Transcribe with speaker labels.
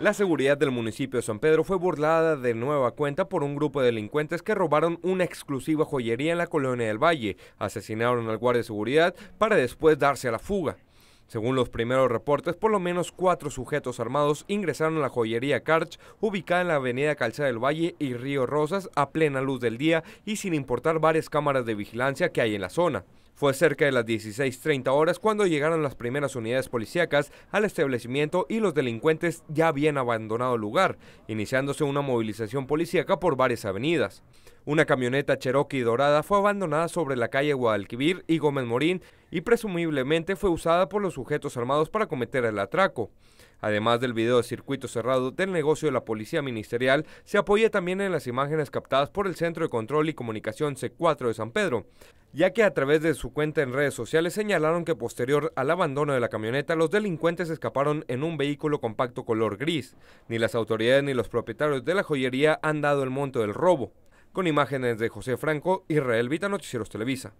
Speaker 1: La seguridad del municipio de San Pedro fue burlada de nueva cuenta por un grupo de delincuentes que robaron una exclusiva joyería en la colonia del Valle, asesinaron al guardia de seguridad para después darse a la fuga. Según los primeros reportes, por lo menos cuatro sujetos armados ingresaron a la joyería Karch, ubicada en la avenida Calzada del Valle y Río Rosas, a plena luz del día y sin importar varias cámaras de vigilancia que hay en la zona. Fue cerca de las 16.30 horas cuando llegaron las primeras unidades policíacas al establecimiento y los delincuentes ya habían abandonado el lugar, iniciándose una movilización policíaca por varias avenidas. Una camioneta Cherokee dorada fue abandonada sobre la calle Guadalquivir y Gómez Morín y presumiblemente fue usada por los sujetos armados para cometer el atraco. Además del video de circuito cerrado del negocio de la policía ministerial, se apoya también en las imágenes captadas por el Centro de Control y Comunicación C4 de San Pedro ya que a través de su cuenta en redes sociales señalaron que posterior al abandono de la camioneta los delincuentes escaparon en un vehículo compacto color gris. Ni las autoridades ni los propietarios de la joyería han dado el monto del robo. Con imágenes de José Franco, Israel Vita, Noticieros Televisa.